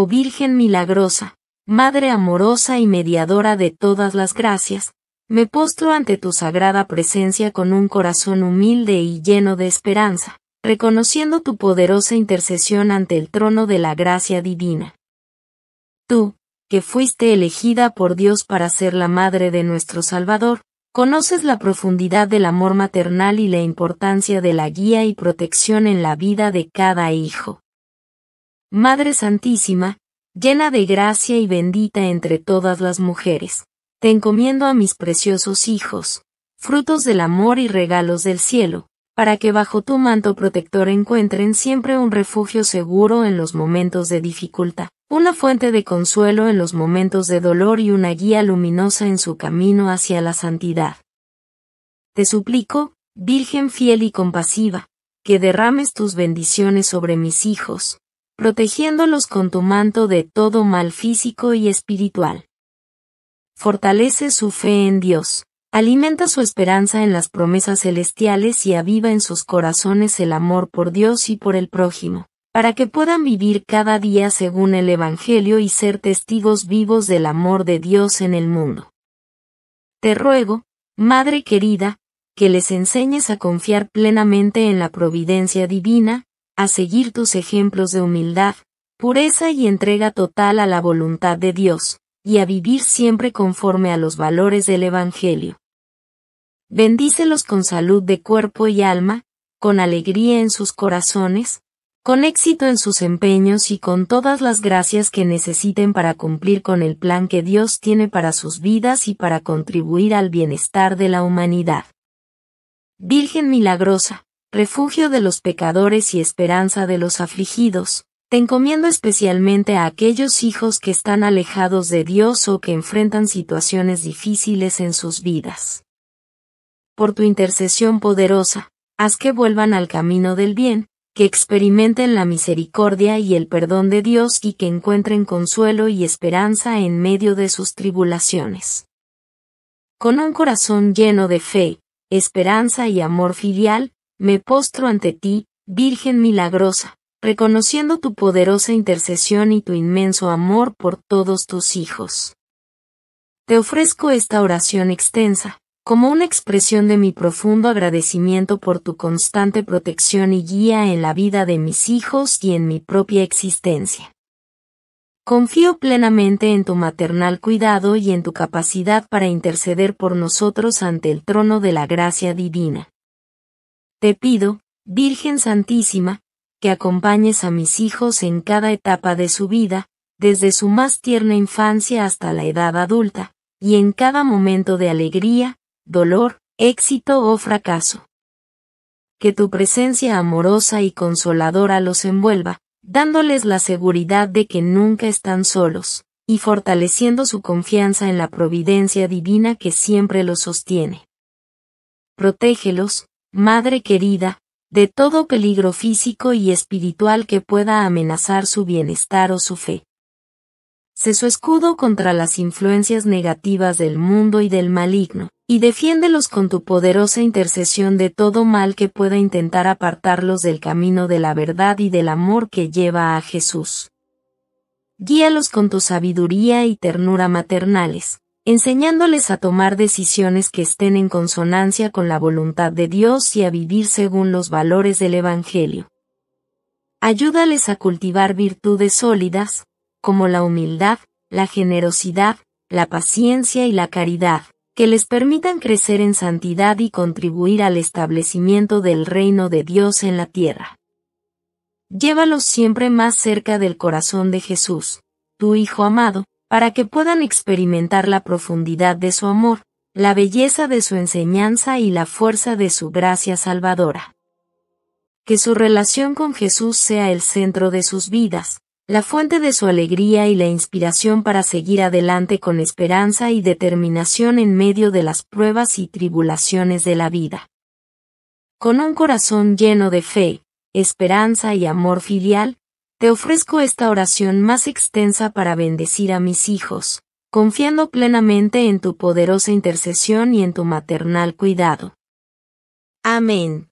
oh Virgen milagrosa, Madre amorosa y mediadora de todas las gracias, me postro ante tu sagrada presencia con un corazón humilde y lleno de esperanza, reconociendo tu poderosa intercesión ante el trono de la gracia divina. Tú, que fuiste elegida por Dios para ser la madre de nuestro Salvador, conoces la profundidad del amor maternal y la importancia de la guía y protección en la vida de cada hijo. Madre Santísima, llena de gracia y bendita entre todas las mujeres, te encomiendo a mis preciosos hijos, frutos del amor y regalos del cielo, para que bajo tu manto protector encuentren siempre un refugio seguro en los momentos de dificultad, una fuente de consuelo en los momentos de dolor y una guía luminosa en su camino hacia la santidad. Te suplico, Virgen fiel y compasiva, que derrames tus bendiciones sobre mis hijos, protegiéndolos con tu manto de todo mal físico y espiritual. Fortalece su fe en Dios, alimenta su esperanza en las promesas celestiales y aviva en sus corazones el amor por Dios y por el prójimo, para que puedan vivir cada día según el Evangelio y ser testigos vivos del amor de Dios en el mundo. Te ruego, Madre querida, que les enseñes a confiar plenamente en la providencia divina, a seguir tus ejemplos de humildad, pureza y entrega total a la voluntad de Dios, y a vivir siempre conforme a los valores del Evangelio. Bendícelos con salud de cuerpo y alma, con alegría en sus corazones, con éxito en sus empeños y con todas las gracias que necesiten para cumplir con el plan que Dios tiene para sus vidas y para contribuir al bienestar de la humanidad. Virgen milagrosa, refugio de los pecadores y esperanza de los afligidos, te encomiendo especialmente a aquellos hijos que están alejados de Dios o que enfrentan situaciones difíciles en sus vidas. Por tu intercesión poderosa, haz que vuelvan al camino del bien, que experimenten la misericordia y el perdón de Dios y que encuentren consuelo y esperanza en medio de sus tribulaciones. Con un corazón lleno de fe, esperanza y amor filial, me postro ante ti, Virgen milagrosa, reconociendo tu poderosa intercesión y tu inmenso amor por todos tus hijos. Te ofrezco esta oración extensa, como una expresión de mi profundo agradecimiento por tu constante protección y guía en la vida de mis hijos y en mi propia existencia. Confío plenamente en tu maternal cuidado y en tu capacidad para interceder por nosotros ante el trono de la gracia divina. Te pido, Virgen Santísima, que acompañes a mis hijos en cada etapa de su vida, desde su más tierna infancia hasta la edad adulta, y en cada momento de alegría, dolor, éxito o fracaso. Que tu presencia amorosa y consoladora los envuelva, dándoles la seguridad de que nunca están solos, y fortaleciendo su confianza en la providencia divina que siempre los sostiene. Protégelos, Madre querida, de todo peligro físico y espiritual que pueda amenazar su bienestar o su fe. Sé su escudo contra las influencias negativas del mundo y del maligno, y defiéndelos con tu poderosa intercesión de todo mal que pueda intentar apartarlos del camino de la verdad y del amor que lleva a Jesús. Guíalos con tu sabiduría y ternura maternales, enseñándoles a tomar decisiones que estén en consonancia con la voluntad de Dios y a vivir según los valores del Evangelio. Ayúdales a cultivar virtudes sólidas, como la humildad, la generosidad, la paciencia y la caridad, que les permitan crecer en santidad y contribuir al establecimiento del reino de Dios en la tierra. Llévalos siempre más cerca del corazón de Jesús, tu Hijo amado, para que puedan experimentar la profundidad de su amor, la belleza de su enseñanza y la fuerza de su gracia salvadora. Que su relación con Jesús sea el centro de sus vidas, la fuente de su alegría y la inspiración para seguir adelante con esperanza y determinación en medio de las pruebas y tribulaciones de la vida. Con un corazón lleno de fe, esperanza y amor filial, te ofrezco esta oración más extensa para bendecir a mis hijos, confiando plenamente en tu poderosa intercesión y en tu maternal cuidado. Amén.